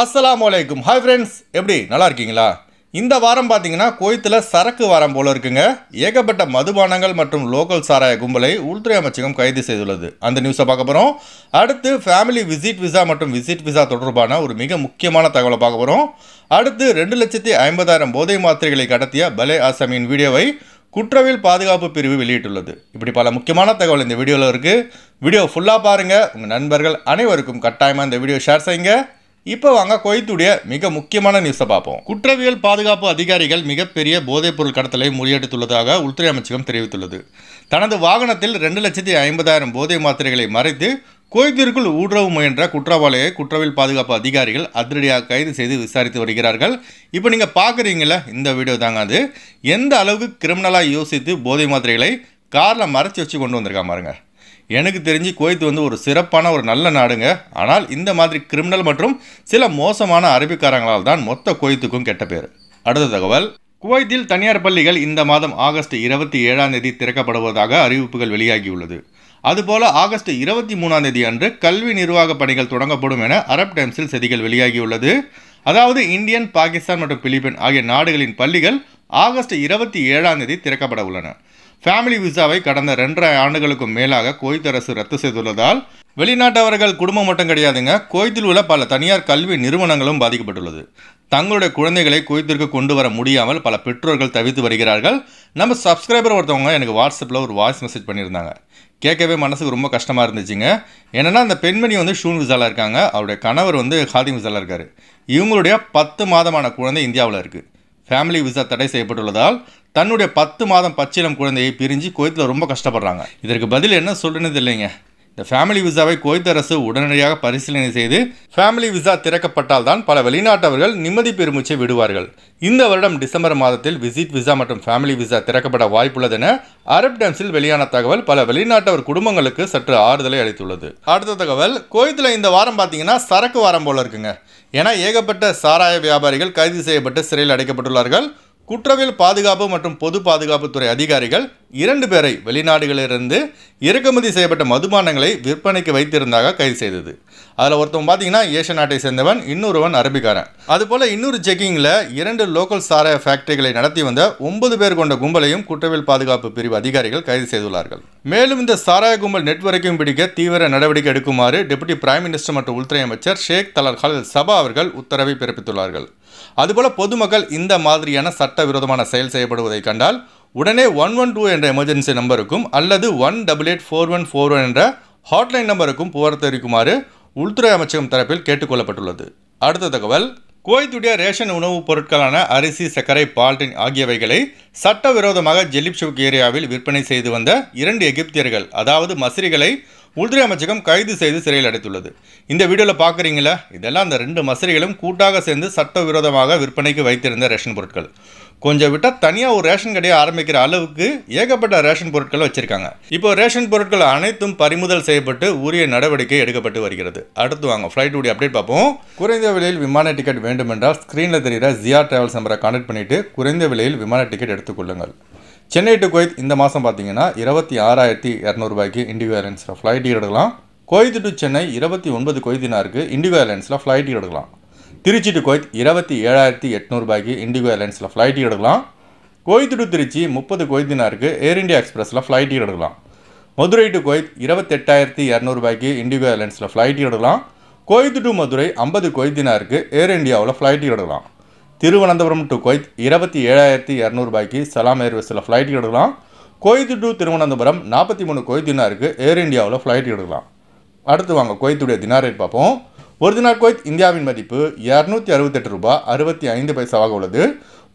அஸ்லாம் வலைக்கும் hi friends எப்படி நல்லா இருக்கீங்களா இந்த வாரம் பார்த்தீங்கன்னா கோயத்தில் சரக்கு வாரம் போல இருக்குங்க ஏகப்பட்ட மதுபானங்கள் மற்றும் லோக்கல் சாராய கும்பலை உள்துறை அமைச்சகம் கைது செய்துள்ளது அந்த நியூஸை பார்க்க போகிறோம் அடுத்து ஃபேமிலி விசிட் விசா மற்றும் விசிட் விசா தொடர்பான ஒரு மிக முக்கியமான தகவலை பார்க்க போகிறோம் அடுத்து ரெண்டு லட்சத்தி ஐம்பதாயிரம் போதை மாத்திரைகளை கடத்திய பலே ஆசாமியின் வீடியோவை குற்றவியல் பாதுகாப்பு பிரிவு வெளியிட்டுள்ளது இப்படி பல முக்கியமான தகவல் இந்த வீடியோவில் இருக்குது வீடியோ ஃபுல்லாக பாருங்கள் உங்கள் நண்பர்கள் அனைவருக்கும் கட்டாயமாக இந்த வீடியோ ஷேர் செய்யுங்க இப்போ வாங்க கொய்த்துடைய மிக முக்கியமான நியூஸை பார்ப்போம் குற்றவியல் பாதுகாப்பு அதிகாரிகள் மிகப்பெரிய போதைப்பொருள் கடத்தலை முறியடித்துள்ளதாக உள்துறை அமைச்சகம் தெரிவித்துள்ளது தனது வாகனத்தில் ரெண்டு லட்சத்தி ஐம்பதாயிரம் போதை மாத்திரைகளை மறைத்து கோயத்திற்குள் ஊடுருவ முயன்ற குற்றவாளியை குற்றவியல் பாதுகாப்பு அதிகாரிகள் அதிரடியாக கைது செய்து விசாரித்து வருகிறார்கள் இப்போ நீங்கள் பார்க்குறீங்கள இந்த வீடியோ தாங்க அது எந்த அளவுக்கு கிரிமினலாக யோசித்து போதை மாத்திரைகளை காரில் மறைச்சி வச்சு கொண்டு வந்திருக்காமாருங்க எனக்கு தெரிஞ்சு குவைத் வந்து ஒரு சிறப்பான ஒரு நல்ல நாடுங்க ஆனால் இந்த மாதிரி கிரிமினல் மற்றும் சில மோசமான அரபிக்காரங்களால் தான் மொத்த குவைத்துக்கும் கெட்ட பேர் அடுத்த தகவல் குவைத்தில் தனியார் பள்ளிகள் இந்த மாதம் ஆகஸ்ட் இருபத்தி ஏழாம் தேதி திறக்கப்படுவதாக அறிவிப்புகள் வெளியாகியுள்ளது அதுபோல ஆகஸ்ட் இருபத்தி மூணாம் தேதி அன்று கல்வி நிர்வாக பணிகள் தொடங்கப்படும் என அரப் டைம்ஸில் செய்திகள் வெளியாகியுள்ளது அதாவது இந்தியன் பாகிஸ்தான் மற்றும் பிலிப்பைன் ஆகிய நாடுகளின் பள்ளிகள் ஆகஸ்ட் இருபத்தி ஏழாம் தேதி திறக்கப்பட உள்ளன ஃபேமிலி விசாவை கடந்த ரெண்டரை ஆண்டுகளுக்கும் மேலாக குவைத் அரசு ரத்து செய்துள்ளதால் வெளிநாட்டவர்கள் குடும்பம் மட்டும் கிடையாதுங்க குவைத்தில் உள்ள பல தனியார் கல்வி நிறுவனங்களும் பாதிக்கப்பட்டுள்ளது தங்களுடைய குழந்தைகளை குவைத்திற்கு கொண்டு வர முடியாமல் பல பெற்றோர்கள் தவித்து வருகிறார்கள் நம்ம சப்ஸ்கிரைபர் ஒருத்தவங்க எனக்கு வாட்ஸ்அப்பில் ஒரு வாய்ஸ் மெசேஜ் பண்ணியிருந்தாங்க கேட்கவே மனசுக்கு ரொம்ப கஷ்டமாக இருந்துச்சுங்க என்னென்னா அந்த பெண்மணி வந்து ஷூன் விசாவில் இருக்காங்க அவருடைய கணவர் வந்து ஹாதி விசாவில் இருக்கார் இவங்களுடைய பத்து மாதமான குழந்தை இந்தியாவில் இருக்குது ஃபேமிலி விசா தடை செய்யப்பட்டுள்ளதால் தன்னுடைய பத்து மாதம் பச்சிலம் குழந்தையை பிரிஞ்சு குவைத்தில் ரொம்ப கஷ்டப்படுறாங்க இதற்கு பதில் என்ன சொல்கிறேன்னு இல்லைங்க இந்த ஃபேமிலி விசாவை குவைத் அரசு உடனடியாக பரிசீலனை செய்து ஃபேமிலி விசா திறக்கப்பட்டால் தான் பல வெளிநாட்டவர்கள் நிம்மதி பெருமூச்சை விடுவார்கள் இந்த வருடம் டிசம்பர் மாதத்தில் விசிட் விசா மற்றும் ஃபேமிலி விசா திறக்கப்பட வாய்ப்புள்ளதென அரப் டைம்ஸில் வெளியான தகவல் பல வெளிநாட்டவர் குடும்பங்களுக்கு சற்று ஆறுதலை அளித்துள்ளது அடுத்த தகவல் குவைத்தில் இந்த வாரம் பார்த்தீங்கன்னா சரக்கு வாரம் போல இருக்குங்க ஏன்னா ஏகப்பட்ட சாராய வியாபாரிகள் கைது செய்யப்பட்டு சிறையில் அடைக்கப்பட்டுள்ளார்கள் குற்றவியல் பாதுகாப்பு மற்றும் பொது பாதுகாப்புத்துறை அதிகாரிகள் இரண்டு பேரை வெளிநாடுகளிலிருந்து இறக்குமதி செய்யப்பட்ட மதுபானங்களை விற்பனைக்கு வைத்திருந்தாக கைது செய்தது அதில் ஒருத்தவன் பார்த்தீங்கன்னா ஏஷிய நாட்டை சேர்ந்தவன் இன்னொருவன் அரபிக்காரன் அதுபோல் இன்னொரு செக்கிங்கில் இரண்டு லோக்கல் சாராய ஃபேக்டரிகளை நடத்தி வந்த ஒன்பது பேர் கொண்ட கும்பலையும் குற்றவியல் பாதுகாப்பு பிரிவு அதிகாரிகள் கைது செய்துள்ளார்கள் மேலும் இந்த சாராய கும்பல் நெட்வொர்க்கையும் பிடிக்க தீவிர நடவடிக்கை எடுக்குமாறு டெபுட்டி பிரைம் மினிஸ்டர் மற்றும் உள்துறை அமைச்சர் ஷேக் தலர் ஹல் சபா அவர்கள் உத்தரவை பிறப்பித்துள்ளார்கள் அதுபோல் பொதுமக்கள் இந்த மாதிரியான சட்டவிரோதமான செயல் செய்யப்படுவதை கண்டால் உடனே ஒன் ஒன் டூ என்ற எமர்ஜென்சி நம்பருக்கும் அல்லது one double eight four one four one என்ற ஹாட்லைன் நம்பருக்கும் புகார் தெரிவிக்குமாறு உள்துறை அமைச்சகம் தரப்பில் கேட்டுக்கொள்ளப்பட்டுள்ளது அடுத்த தகவல் கோய்த்துடைய ரேஷன் உணவுப் பொருட்களான அரிசி சர்க்கரை பால்டின் ஆகியவைகளை சட்டவிரோதமாக ஜெலிப்ஷுக் ஏரியாவில் விற்பனை செய்து வந்த இரண்டு எகிப்தியர்கள் அதாவது மசிரிகளை உள்துறை அமைச்சகம் கைது செய்து சிறையில் அடைத்துள்ளது இந்த வீடியோவில் பார்க்குறீங்களா இதெல்லாம் அந்த ரெண்டு மசரிகளும் கூட்டாக சேர்ந்து சட்டவிரோதமாக விற்பனைக்கு வைத்திருந்த ரேஷன் பொருட்கள் கொஞ்சம் விட்டால் தனியாக ஒரு ரேஷன் கடையை ஆரம்பிக்கிற அளவுக்கு ஏகப்பட்ட ரேஷன் பொருட்களை வச்சுருக்காங்க இப்போ ரேஷன் பொருட்கள் அனைத்தும் பறிமுதல் செய்யப்பட்டு உரிய நடவடிக்கை எடுக்கப்பட்டு வருகிறது அடுத்து வாங்க ஃப்ளைட் உடைய அப்டேட் பார்ப்போம் குறைந்த விலையில் விமான டிக்கெட் வேண்டுமென்றால் ஸ்க்ரீனில் தெரிகிற ஜியா டிராவல்ஸ் நம்பரை கான்டெக்ட் பண்ணிவிட்டு குறைந்த விலையில் விமான டிக்கெட் எடுத்துக்கொள்ளுங்கள் சென்னை டு குவைத் இந்த மாதம் பார்த்தீங்கன்னா இருபத்தி ஆறாயிரத்தி இரநூறுபாய்க்கு இண்டிகோ ஏர்லைன்ஸில் ஃப்ளைட் டிக்கெட் எடுக்கலாம் கோயத்து டு சென்னை இருபத்தி ஒன்பது கொய்தினாருக்கு இண்டிகோ ஏர்லைன்ஸில் ஃப்ளைட் டிக்கெட் எடுக்கலாம் திருச்சி டு குவைத் இருபத்தி ஏழாயிரத்தி எட்நூறுபாய்க்கு இண்டிகோ ஏர்லைன்ஸில் ஃப்ளைட் டிக்கெட் எடுக்கலாம் கோயத்து டு திருச்சி முப்பது கொய்தினாருக்கு ஏர் இண்டியா எக்ஸ்பிரஸில் ஃப்ளைட் டிக்கெட் எடுக்கலாம் மதுரை டு குவைத் இருபத்தெட்டாயிரத்தி இரநூறுபாய்க்கு இண்டிகோ ஏர்லைன்ஸில் ஃப்ளைட் எடுக்கலாம் கோயத்து டு மதுரை ஐம்பது கொய்தினாருக்கு ஏர் இண்டியாவில் ஃப்ளைட் எடுக்கலாம் திருவனந்தபுரம் டு கொய்த் இருபத்தி ஏழாயிரத்தி இரநூறுபாய்க்கு சலாம் ஏர்வேஸில் ஃப்ளைட் எடுக்கலாம் கொய்த்து டு திருவனந்தபுரம் நாற்பத்தி மூணு கொய்த் தினாருக்கு ஏர் இந்தியாவில் ஃப்ளைட் எடுக்கலாம் அடுத்து வாங்க கொய்த்துடைய தினார் பார்ப்போம் ஒரு தினார் கொய்த் இந்தியாவின் மதிப்பு இரநூத்தி அறுபத்தெட்டு ரூபாய் அறுபத்தி ஐந்து பைசாவாக உள்ளது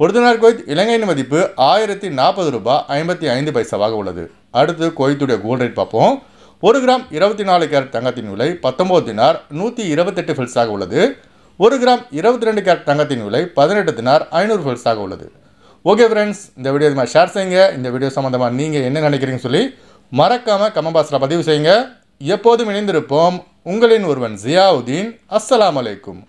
ஒரு தினார் கொய்த் இலங்கையின் மதிப்பு ஆயிரத்தி நாற்பது ரூபாய் ஐம்பத்தி ஐந்து பைசாவாக உள்ளது அடுத்து கொய்த்துடைய கோல்ட் ரேட் பார்ப்போம் ஒரு கிராம் இருபத்தி நாலு கேரட் தங்கத்தின் விலை பத்தொம்பது தினார் நூற்றி இருபத்தெட்டு ஃபில்ஸாக உள்ளது ஒரு கிராம் இருபத்தி ரெண்டு கேரட் தங்கத்தின் விலை பதினெட்டு தினார் ஐநூறு பல்ஸாக உள்ளது ஓகே ஃப்ரெண்ட்ஸ் இந்த வீடியோ இதுமாதிரி ஷேர் செய்யுங்க இந்த வீடியோ சம்மந்தமாக நீங்கள் என்ன நினைக்கிறீங்கன்னு சொல்லி மறக்காமல் கமெண்ட் பாக்ஸில் பதிவு செய்யுங்க எப்போதும் இணைந்திருப்போம் உங்களின் ஒருவன் ஜியாவுதீன் அஸ்ஸலாம் அலைக்கும்